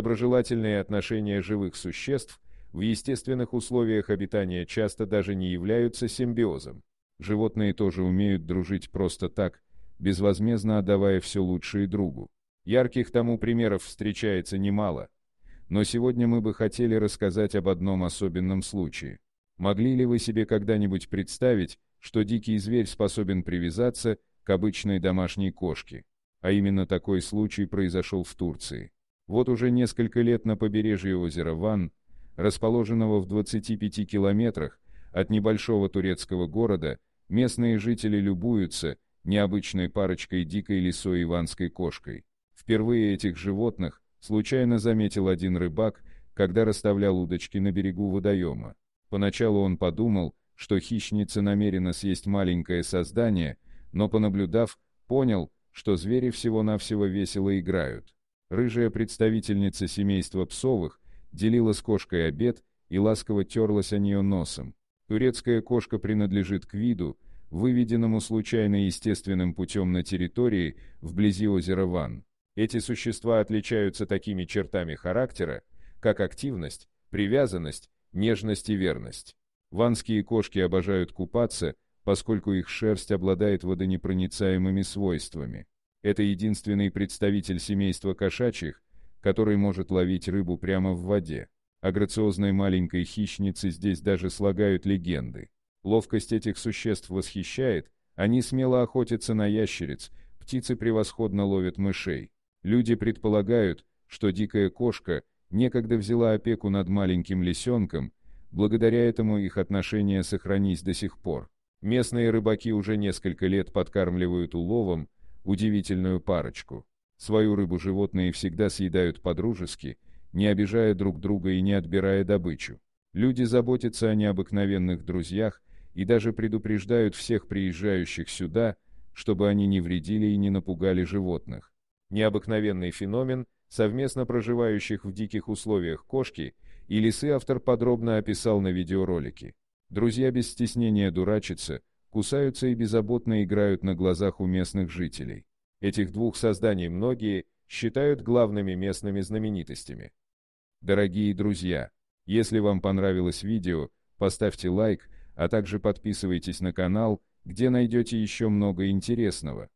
Доброжелательные отношения живых существ в естественных условиях обитания часто даже не являются симбиозом. Животные тоже умеют дружить просто так, безвозмездно отдавая все лучшее другу. Ярких тому примеров встречается немало. Но сегодня мы бы хотели рассказать об одном особенном случае. Могли ли вы себе когда-нибудь представить, что дикий зверь способен привязаться к обычной домашней кошке? А именно такой случай произошел в Турции. Вот уже несколько лет на побережье озера Ван, расположенного в 25 километрах от небольшого турецкого города, местные жители любуются необычной парочкой дикой лисой иванской кошкой. Впервые этих животных случайно заметил один рыбак, когда расставлял удочки на берегу водоема. Поначалу он подумал, что хищница намерена съесть маленькое создание, но понаблюдав, понял, что звери всего-навсего весело играют. Рыжая представительница семейства псовых делила с кошкой обед и ласково терлась о нее носом. Турецкая кошка принадлежит к виду, выведенному случайно естественным путем на территории вблизи озера Ван. Эти существа отличаются такими чертами характера, как активность, привязанность, нежность и верность. Ванские кошки обожают купаться, поскольку их шерсть обладает водонепроницаемыми свойствами. Это единственный представитель семейства кошачьих, который может ловить рыбу прямо в воде. О а грациозной маленькой хищнице здесь даже слагают легенды. Ловкость этих существ восхищает, они смело охотятся на ящериц, птицы превосходно ловят мышей. Люди предполагают, что дикая кошка некогда взяла опеку над маленьким лисенком, благодаря этому их отношения сохранились до сих пор. Местные рыбаки уже несколько лет подкармливают уловом, удивительную парочку. Свою рыбу животные всегда съедают по-дружески, не обижая друг друга и не отбирая добычу. Люди заботятся о необыкновенных друзьях и даже предупреждают всех приезжающих сюда, чтобы они не вредили и не напугали животных. Необыкновенный феномен совместно проживающих в диких условиях кошки и лисы автор подробно описал на видеоролике. Друзья без стеснения дурачатся, кусаются и беззаботно играют на глазах у местных жителей. Этих двух созданий многие считают главными местными знаменитостями. Дорогие друзья, если вам понравилось видео, поставьте лайк, а также подписывайтесь на канал, где найдете еще много интересного.